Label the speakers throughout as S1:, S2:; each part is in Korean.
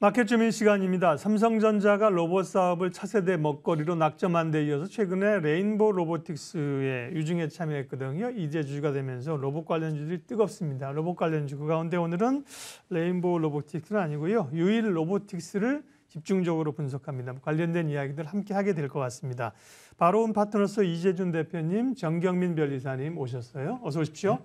S1: 마켓 주민 시간입니다. 삼성전자가 로봇 사업을 차세대 먹거리로 낙점한 데 이어서 최근에 레인보우 로보틱스의 유증에 참여했거든요. 이제 주주가 되면서 로봇 관련 주들이 뜨겁습니다. 로봇 관련 주그 가운데 오늘은 레인보우 로보틱스는 아니고요. 유일 로보틱스를 집중적으로 분석합니다. 관련된 이야기들 함께 하게 될 것 같습니다. 바로온 파트너스 이재준 대표님, 정경민 변리사님 오셨어요. 어서 오십시오.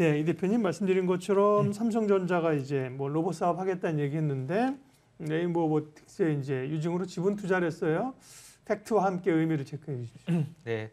S1: 예, 네, 이 대표님 말씀드린 것처럼 음. 삼성전자가 이제 뭐 로봇 사업 하겠다는 얘기했는데 네이버 음, 모틱스 뭐, 뭐 이제 유증으로 지분 투자를 했어요. 팩트와 함께 의미를 체크해 주십시오.
S2: 음. 네.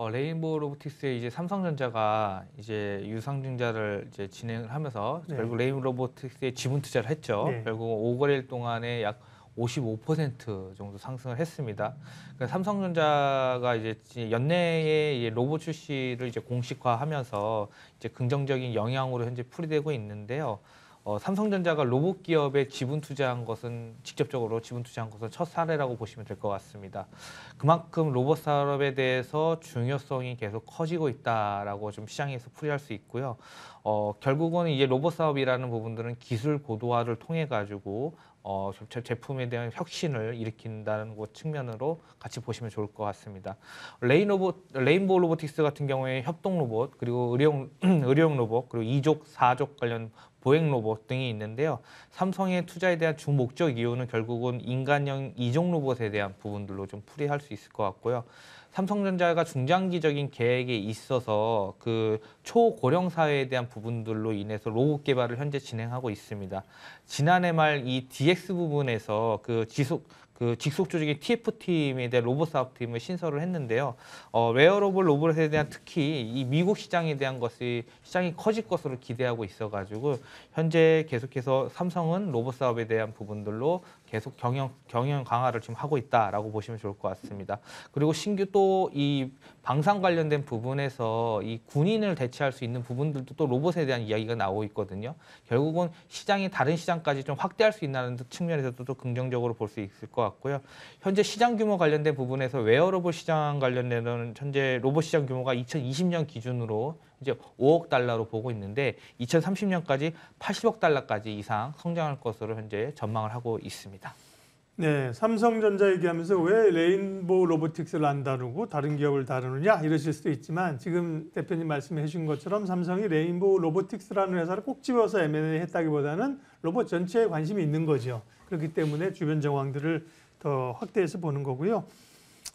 S2: 어, 레인보우 로보틱스의 이제 삼성전자가 이제 유상증자를 이제 진행을 하면서 네. 결국 레인보우 로보틱스에 지분 투자를 했죠. 네. 결국 5거래일 동안에 약 55% 정도 상승을 했습니다. 그러니까 삼성전자가 이제 연내에 로봇 출시를 이제 공식화하면서 이제 긍정적인 영향으로 현재 풀이되고 있는데요. 어, 삼성전자가 로봇 기업에 지분 투자한 것은 직접적으로 지분 투자한 것은 첫 사례라고 보시면 될 것 같습니다. 그만큼 로봇 산업에 대해서 중요성이 계속 커지고 있다라고 좀 시장에서 풀이할 수 있고요. 어, 결국은 이제 로봇 사업이라는 부분들은 기술 고도화를 통해 가지고 어, 제품에 대한 혁신을 일으킨다는 것 측면으로 같이 보시면 좋을 것 같습니다. 레인 로봇, 레인보우 로보틱스 같은 경우에 협동 로봇, 그리고 의료용, 의료용 로봇, 그리고 이족 사족 관련 보행 로봇 등이 있는데요. 삼성의 투자에 대한 주목적 이유는 결국은 인간형 이종 로봇에 대한 부분들로 좀 풀이할 수 있을 것 같고요. 삼성전자가 중장기적인 계획에 있어서 그 초고령 사회에 대한 부분들로 인해서 로봇 개발을 현재 진행하고 있습니다. 지난해 말 이 DX 부분에서 그 지속 그 직속 조직인 TF팀에 대한 로봇 사업팀을 신설을 했는데요. 어, 웨어러블 로봇에 대한 특히 이 미국 시장에 대한 것이 시장이 커질 것으로 기대하고 있어가지고 현재 계속해서 삼성은 로봇 사업에 대한 부분들로 계속 경영 경영 강화를 지금 하고 있다라고 보시면 좋을 것 같습니다. 그리고 신규 또이 방산 관련된 부분에서 이 군인을 대체할 수 있는 부분들도 또 로봇에 대한 이야기가 나오고 있거든요. 결국은 시장이 다른 시장까지 좀 확대할 수 있다는 측면에서도 또 긍정적으로 볼 수 있을 것 같고요. 현재 시장 규모 관련된 부분에서 웨어러블 시장 관련된 현재 로봇 시장 규모가 2020년 기준으로 이제 5억 달러로 보고 있는데 2030년까지 80억 달러까지 이상 성장할 것으로 현재 전망을 하고 있습니다.
S1: 네, 삼성전자 얘기하면서 왜 레인보우 로보틱스를 안 다루고 다른 기업을 다루느냐 이러실 수도 있지만 지금 대표님 말씀해 주신 것처럼 삼성이 레인보우 로보틱스라는 회사를 꼭 집어서 M&A 했다기보다는 로봇 전체에 관심이 있는 거죠. 그렇기 때문에 주변 정황들을 더 확대해서 보는 거고요.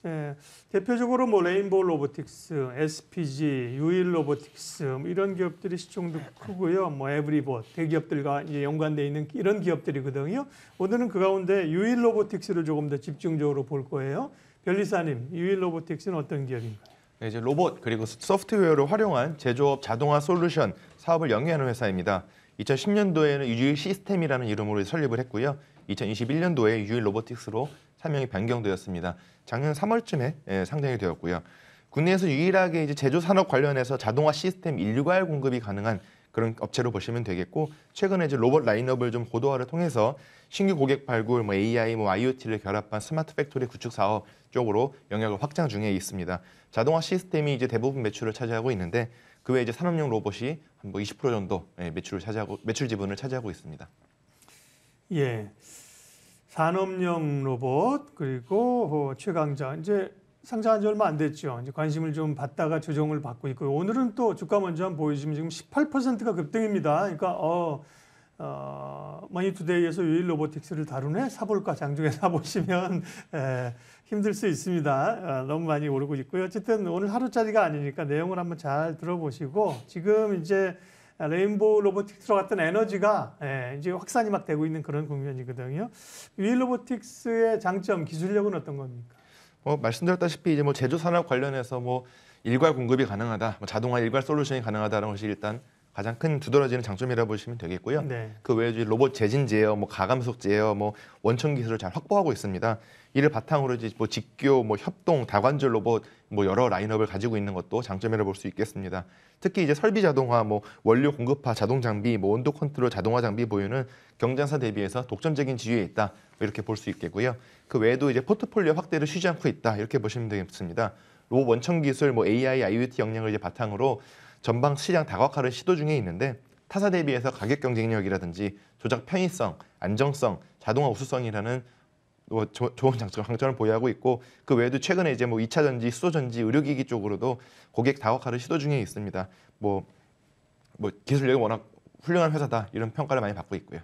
S1: 예, 대표적으로 뭐 레인보우 로보틱스, SPG, 유일 로보틱스 뭐 이런 기업들이 시총도 크고요. 뭐 에브리봇 대기업들과 이제 연관돼 있는 이런 기업들이거든요. 오늘은 그 가운데 유일 로보틱스를 조금 더 집중적으로 볼 거예요. 변리사님, 유일 로보틱스는 어떤 기업인가요?
S3: 네, 이제 로봇 그리고 소프트웨어를 활용한 제조업 자동화 솔루션 사업을 영위하는 회사입니다. 2010년도에는 유일 시스템이라는 이름으로 설립을 했고요. 2021년도에 유일 로보틱스로 사명이 변경되었습니다. 작년 3월쯤에 예, 상장이 되었고요. 국내에서 유일하게 이제 제조 산업 관련해서 자동화 시스템 일괄 공급이 가능한 그런 업체로 보시면 되겠고 최근에 이제 로봇 라인업을 좀 고도화를 통해서 신규 고객 발굴, 뭐 AI, 뭐 IoT를 결합한 스마트 팩토리 구축 사업 쪽으로 영역을 확장 중에 있습니다. 자동화 시스템이 이제 대부분 매출을 차지하고 있는데 그 외에 이제 산업용 로봇이 한뭐20% 정도 예, 매출을 차지하고 매출 지분을 차지하고 있습니다.
S1: 예. 산업용 로봇 그리고 어, 최강자 이제 상장한 지 얼마 안 됐죠. 이제 관심을 좀 받다가 조정을 받고 있고 오늘은 또 주가 먼저 한번 보여주면 지금 18%가 급등입니다. 그러니까 어, 어 머니투데이에서 유일 로보틱스를 다루네 사볼까 장중에 사보시면 에, 예, 힘들 수 있습니다. 어, 너무 많이 오르고 있고요. 어쨌든 오늘 하루짜리가 아니니까 내용을 한번 잘 들어보시고 지금 이제 레인보우 로보틱스로 갔던 에너지가 예, 이제 확산이 막 되고 있는 그런 국면이거든요. 위 로보틱스의 장점, 기술력은 어떤 겁니까?
S3: 뭐 말씀드렸다시피 이제 뭐 제조 산업 관련해서 뭐 일괄 공급이 가능하다, 뭐 자동화 일괄 솔루션이 가능하다는 것이 일단 가장 큰 두드러지는 장점이라 고 보시면 되겠고요. 네. 그 외에 로봇 재진 제어, 뭐 가감속 제어, 뭐 원천 기술을 잘 확보하고 있습니다. 이를 바탕으로 이제 뭐 직교, 뭐 협동, 다관절 로봇 뭐 여러 라인업을 가지고 있는 것도 장점이라 고볼 수 있겠습니다. 특히 이제 설비 자동화, 뭐 원료 공급화 자동 장비, 뭐 온도 컨트롤 자동화 장비 보유는 경쟁사 대비해서 독점적인 지위에 있다 뭐 이렇게 볼 수 있겠고요. 그 외에도 이제 포트폴리오 확대를 쉬지 않고 있다 이렇게 보시면 되겠습니다. 로봇 원천 기술, 뭐 AI, IoT 역량을 이제 바탕으로 전방 시장 다각화를 시도 중에 있는데 타사 대비해서 가격 경쟁력이라든지 조작 편의성, 안정성, 자동화 우수성이라는 뭐 조, 좋은 장점, 강점을 보유하고 있고 그 외에도 최근에 이제 뭐 2차 전지, 수소 전지, 의료기기 쪽으로도 고객 다각화를 시도 중에 있습니다. 뭐, 뭐 기술력이 워낙 훌륭한 회사다 이런 평가를 많이 받고 있고요.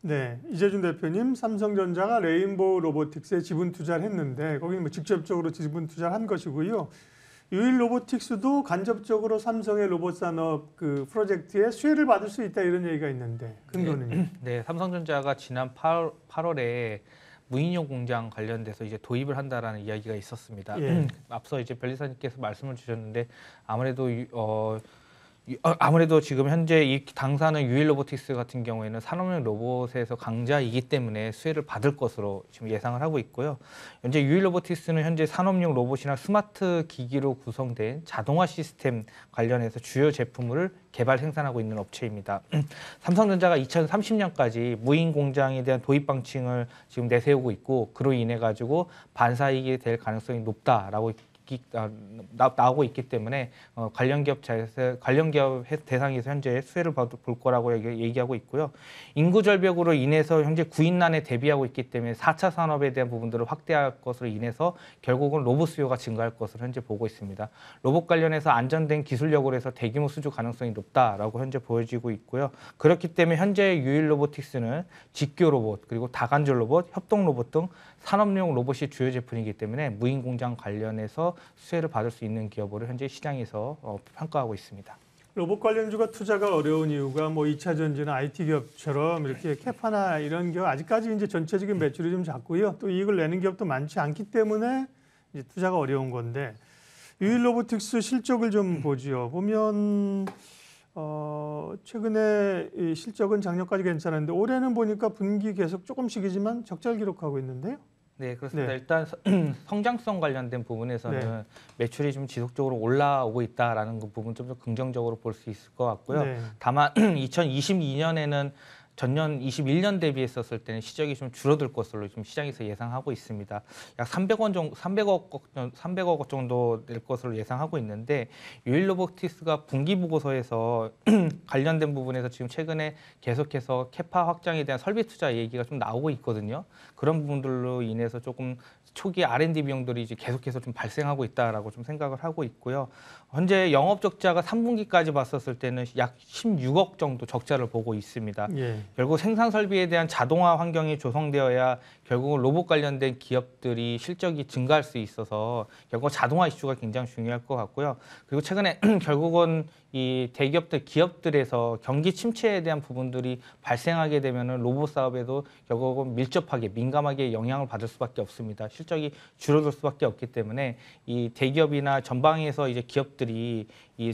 S1: 네, 이재준 대표님 삼성전자가 레인보우 로보틱스에 지분 투자를 했는데 거기는 뭐 직접적으로 지분 투자를 한 것이고요. 유일 로보틱스도 간접적으로 삼성의 로봇 산업 그 프로젝트에 수혜를 받을 수 있다 이런 얘기가 있는데
S2: 근거는 네, 네 삼성전자가 지난 8, 8월에 무인용 공장 관련돼서 이제 도입을 한다라는 이야기가 있었습니다. 예. 앞서 이제 변리사님께서 말씀을 주셨는데 아무래도 어 어, 아무래도 지금 현재 이 당사는 유일 로보티스 같은 경우에는 산업용 로봇에서 강자이기 때문에 수혜를 받을 것으로 지금 예상을 하고 있고요. 현재 유일 로보틱스는 현재 산업용 로봇이나 스마트 기기로 구성된 자동화 시스템 관련해서 주요 제품을 개발 생산하고 있는 업체입니다. 삼성전자가 2030년까지 무인 공장에 대한 도입 방침을 지금 내세우고 있고 그로 인해 가지고 반사이익이 될 가능성이 높다라고 아, 나, 오고 있기 때문에 어, 관련 기업 자세, 관련 기업 대상에서 현재 수혜를 볼 거라고 얘기, 하고 있고요. 인구 절벽으로 인해서 현재 구인난에 대비하고 있기 때문에 4차 산업에 대한 부분들을 확대할 것으로 인해서 결국은 로봇 수요가 증가할 것으로 현재 보고 있습니다. 로봇 관련해서 안전된 기술력으로 해서 대규모 수주 가능성이 높다라고 현재 보여지고 있고요. 그렇기 때문에 현재 유일 로보틱스는 직교 로봇 그리고 다간절 로봇, 협동 로봇 등 산업용 로봇이 주요 제품이기 때문에 무인 공장 관련해서 수혜를 받을 수 있는 기업으로 현재 시장에서 어, 평가하고 있습니다.
S1: 로봇 관련주가 투자가 어려운 이유가 뭐 2차 전지나 IT 기업처럼 이렇게 네. 캐파나 이런 기업 아직까지 이제 전체적인 매출이 좀 작고요. 또 이익을 내는 기업도 많지 않기 때문에 이제 투자가 어려운 건데 유일 로보틱스 실적을 좀 음. 보지요. 보면 어 최근에 실적은 작년까지 괜찮은데 올해는 보니까 분기 계속 조금씩이지만 적자를 기록하고 있는데요.
S2: 네, 그렇습니다. 네. 일단 성장성 관련된 부분에서는 네. 매출이 좀 지속적으로 올라오고 있다라는 그 부분 좀, 더 긍정적으로 볼 수 있을 것 같고요. 네. 다만 2022년에는 전년 21년 대비했었을 때는 시적이 좀 줄어들 것으로 좀 시장에서 예상하고 있습니다. 약 300원 정도, 300억 300억 정도 될 것으로 예상하고 있는데 유일 로보틱스가 분기 보고서에서 관련된 부분에서 지금 최근에 계속해서 캐파 확장에 대한 설비 투자 얘기가 좀 나오고 있거든요. 그런 부분들로 인해서 조금 초기 R&D 비용들이 이제 계속해서 좀 발생하고 있다라고 좀 생각을 하고 있고요. 현재 영업 적자가 3분기까지 봤었을 때는 약 16억 정도 적자를 보고 있습니다. 예. 결국 생산 설비에 대한 자동화 환경이 조성되어야 결국은 로봇 관련된 기업들이 실적이 증가할 수 있어서 결국 자동화 이슈가 굉장히 중요할 것 같고요. 그리고 최근에 결국은 이 대기업들 기업들에서 경기 침체에 대한 부분들이 발생하게 되면은 로봇 사업에도 결국은 밀접하게 민감하게 영향을 받을 수밖에 없습니다. 실적이 줄어들 수밖에 없기 때문에 이 대기업이나 전방에서 이제 기업들 기들이이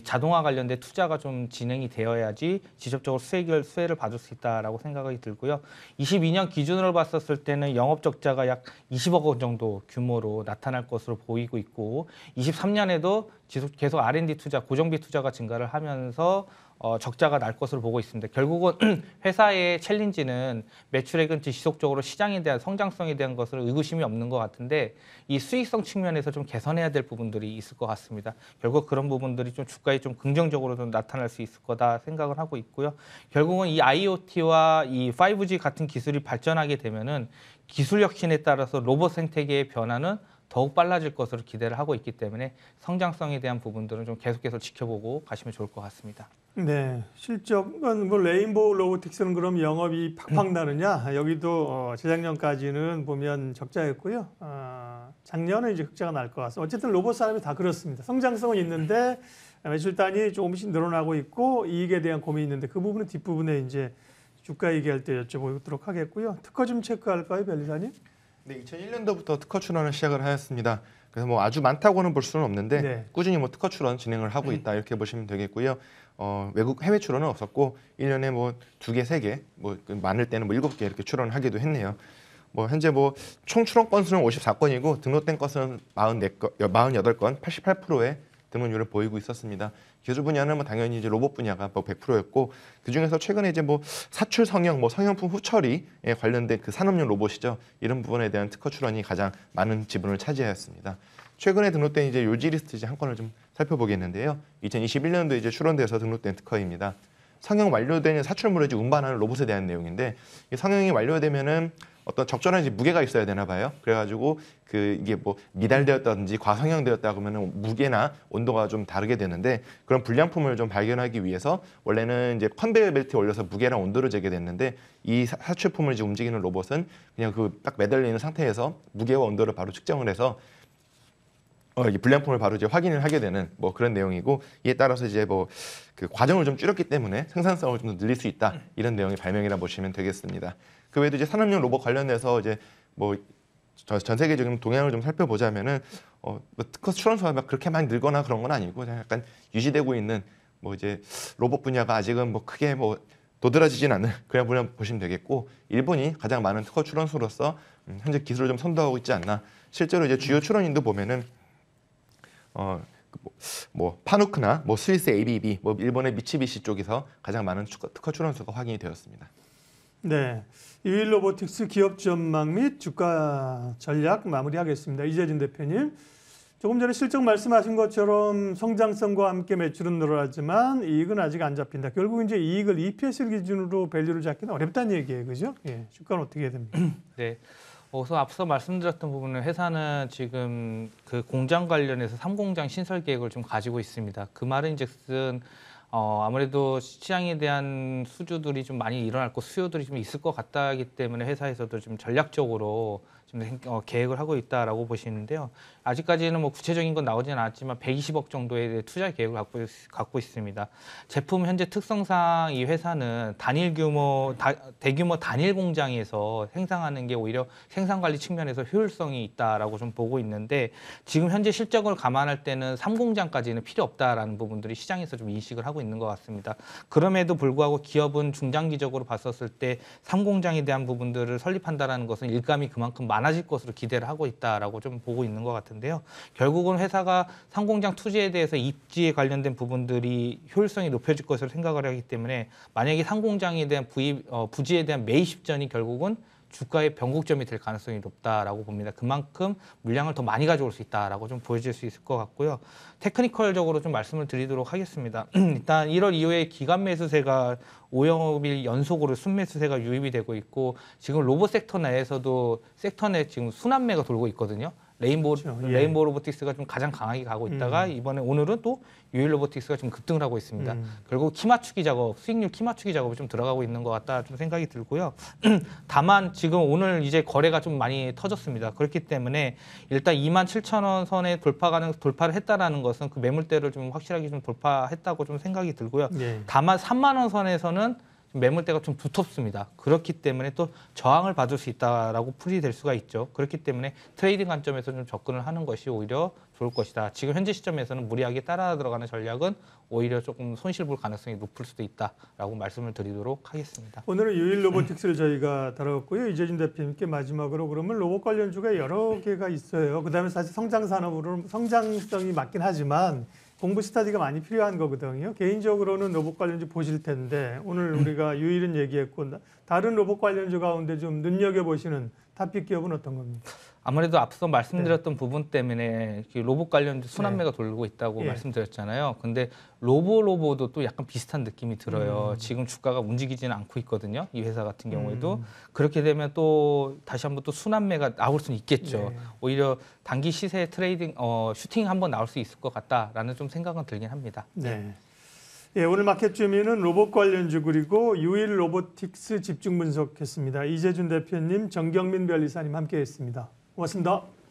S2: 자동화 관련된 투자가 좀 진행이 되어야지 지속적으로 수익을 수혜를 받을 수 있다라고 생각이 들고요. 22년 기준으로 봤었을 때는 영업 적자가 약 20억 원 정도 규모로 나타날 것으로 보이고 있고 23년에도 지속 계속 R&D 투자, 고정비 투자가 증가를 하면서 어, 적자가 날 것으로 보고 있습니다. 결국은 회사의 챌린지는 매출액은 지속적으로 시장에 대한 성장성에 대한 것을 의구심이 없는 것 같은데 이 수익성 측면에서 좀 개선해야 될 부분들이 있을 것 같습니다. 결국 그런 부분들이 좀 주가에 좀 긍정적으로 좀 나타날 수 있을 거다 생각을 하고 있고요. 결국은 이 IoT와 이 5G 같은 기술이 발전하게 되면은 기술 혁신에 따라서 로봇 생태계의 변화는 더욱 빨라질 것으로 기대를 하고 있기 때문에 성장성에 대한 부분들은 좀 계속해서 지켜보고 가시면 좋을 것 같습니다.
S1: 네, 실적은 뭐 레인보우 로보틱스는 그럼 영업이 팍팍 음. 나느냐? 여기도 어, 재작년까지는 보면 적자였고요. 아, 작년에 이제 흑자가 날 것 같습니다. 어쨌든 로봇 산업이 다 그렇습니다. 성장성은 있는데 매출 단이 조금씩 늘어나고 있고 이익에 대한 고민이 있는데 그 부분은 뒷부분에 이제 주가 얘기할 때 여쭤보도록 하겠고요. 특허 좀 체크할까요, 변리사님?
S3: 네, 2001년도부터 특허 출원을 시작을 하였습니다. 그래서 뭐 아주 많다고는 볼 수는 없는데 네. 꾸준히 뭐 특허 출원 진행을 하고 음. 있다 이렇게 보시면 되겠고요. 어, 외국 해외 출원은 없었고 1년에 뭐 두 개, 세 개, 뭐 그 많을 때는 뭐 일곱 개 이렇게 출원하기도 했네요. 뭐 현재 뭐 총 출원 건수는 54건이고 등록된 것은 44건, 48건, 88%의 등록률을 보이고 있었습니다. 기술 분야는 뭐 당연히 이제 로봇 분야가 뭐 100%였고 그 중에서 최근에 이제 뭐 사출 성형, 뭐 성형품 후처리에 관련된 그 산업용 로봇이죠. 이런 부분에 대한 특허 출원이 가장 많은 지분을 차지하였습니다. 최근에 등록된 이제 요지 리스트 이제 한 건을 좀 살펴보겠는데요. 2021년도 이제 출원돼서 등록된 특허입니다. 상영 완료된 사출물을 이제 운반하는 로봇에 대한 내용인데 상영이 완료되면은 어떤 적절한 무게가 있어야 되나 봐요. 그래가지고 그 이게 뭐 미달되었다든지 과상향되었다 그러면은 무게나 온도가 좀 다르게 되는데 그런 불량품을 좀 발견하기 위해서 원래는 이제 컨베이어 벨트에 올려서 무게나 온도를 재게 됐는데 이 사출품을 이제 움직이는 로봇은 그냥 그 딱 매달리는 상태에서 무게와 온도를 바로 측정을 해서 어, 이 불량품을 바로 이제 확인을 하게 되는 뭐 그런 내용이고 이에 따라서 이제 뭐 그 과정을 좀 줄였기 때문에 생산성을 좀 늘릴 수 있다 음. 이런 내용의 발명이라 보시면 되겠습니다. 그 외에도 이제 산업용 로봇 관련해서 이제 뭐 전 세계적인 동향을 좀 살펴보자면은 어, 뭐 특허 출원 수가 막 그렇게 많이 늘거나 그런 건 아니고 약간 유지되고 있는 뭐 이제 로봇 분야가 아직은 뭐 크게 뭐 도드라지진 않는 그런 분야 보시면 되겠고 일본이 가장 많은 특허 출원수로서 음, 현재 기술을 좀 선도하고 있지 않나 실제로 이제 주요 음. 출원인도 보면은 어, 그 뭐, 뭐, 파누크나 뭐 스위스 ABB, 뭐 일본의 미치비시 쪽에서 가장 많은 특허 출원수가 확인이 되었습니다.
S1: 네, 유일 로보틱스 기업 전망 및 주가 전략 마무리하겠습니다. 이재진 대표님. 조금 전에 실적 말씀하신 것처럼 성장성과 함께 매출은 늘어나지만 이익은 아직 안 잡힌다. 결국 이제 이익을 e p s 기준으로 밸류를 잡기는 어렵다는 얘기예요. 그죠? 예. 주가는 어떻게 해야 됩니까?
S2: 네. 우선 앞서 말씀드렸던 부분은 회사는 지금 그 공장 관련해서 삼공장 신설 계획을 좀 가지고 있습니다. 그 말은즉슨 어, 아무래도 시장에 대한 수주들이 좀 많이 일어날 거 수요들이 좀 있을 것 같다기 때문에 회사에서도 좀 전략적으로 좀 어, 계획을 하고 있다라고 보시는데요. 아직까지는 뭐 구체적인 건 나오진 않았지만 120억 정도의 투자 계획을 갖고, 있, 갖고 있습니다. 제품 현재 특성상 이 회사는 단일 규모 다, 대규모 단일 공장에서 생산하는 게 오히려 생산 관리 측면에서 효율성이 있다라고 좀 보고 있는데 지금 현재 실적을 감안할 때는 3공장까지는 필요 없다라는 부분들이 시장에서 좀 인식을 하고 있는 것 같습니다. 그럼에도 불구하고 기업은 중장기적으로 봤었을 때 3공장에 대한 부분들을 설립한다라는 것은 일감이 그만큼 많아질 것으로 기대를 하고 있다라고 좀 보고 있는 것 같아요. 같은데요. 결국은 회사가 상공장 투지에 대해서 입지에 관련된 부분들이 효율성이 높여질 것으로 생각을 하기 때문에 만약에 상공장에 대한 부입, 어, 부지에 대한 매입 시전이 결국은 주가의 변곡점이 될 가능성이 높다라고 봅니다. 그만큼 물량을 더 많이 가져올 수 있다라고 좀 보여질 수 있을 것 같고요. 테크니컬적으로 좀 말씀을 드리도록 하겠습니다. 일단 1월 이후에 기간 매수세가 5영업일 연속으로 순매수세가 유입이 되고 있고 지금 로봇 섹터 내에서도 섹터 내 지금 순환매가 돌고 있거든요. 레인보우 그렇죠. 예. 레인보우 로보틱스가 좀 가장 강하게 가고 있다가 음. 이번에 오늘은 또 유일 로보틱스가 좀 급등을 하고 있습니다. 음. 그리고 키 맞추기 작업, 수익률 키 맞추기 작업이 좀 들어가고 있는 것 같다 좀 생각이 들고요. 다만 지금 오늘 이제 거래가 좀 많이 터졌습니다. 그렇기 때문에 일단 2만 7천 원 선에 돌파 가능 돌파를 했다라는 것은 그 매물대를 좀 확실하게 좀 돌파했다고 좀 생각이 들고요. 네. 다만 3만 원 선에서는 매물대가 좀 두텁습니다. 그렇기 때문에 또 저항을 받을 수 있다라고 풀이될 수가 있죠. 그렇기 때문에 트레이딩 관점에서 좀 접근을 하는 것이 오히려 좋을 것이다. 지금 현재 시점에서는 무리하게 따라 들어가는 전략은 오히려 조금 손실 볼 가능성이 높을 수도 있다라고 말씀을 드리도록 하겠습니다.
S1: 오늘은 유일 네. 로보틱스를 저희가 다뤘고요. 이재진 대표님께 마지막으로 그러면 로봇 관련주가 여러 개가 있어요. 그다음에 사실 성장 산업으로 성장성이 맞긴 하지만 공부 스타디가 많이 필요한 거거든요. 개인적으로는 로봇 관련주 보실 텐데 오늘 음. 우리가 유일은 얘기했고 다른 로봇 관련주 가운데 좀 눈여겨보시는 탑픽 기업은 어떤 겁니까?
S2: 아무래도 앞서 말씀드렸던 네. 부분 때문에 로봇 관련 순환매가 네. 돌고 있다고 예. 말씀드렸잖아요. 근데 로보 로보도 또 약간 비슷한 느낌이 들어요. 음. 지금 주가가 움직이지는 않고 있거든요. 이 회사 같은 음. 경우에도 음. 그렇게 되면 또 다시 한번 또 순환매가 나올 수는 있겠죠. 예. 오히려 단기 시세 트레이딩 어, 슈팅 한번 나올 수 있을 것 같다라는 좀 생각은 들긴 합니다. 네.
S1: 예, 오늘 마켓 주민은 로봇 관련주 그리고 유일 로보틱스 집중 분석했습니다. 이재준 대표님, 정경민 변리사님 함께했습니다. 고맙습니다.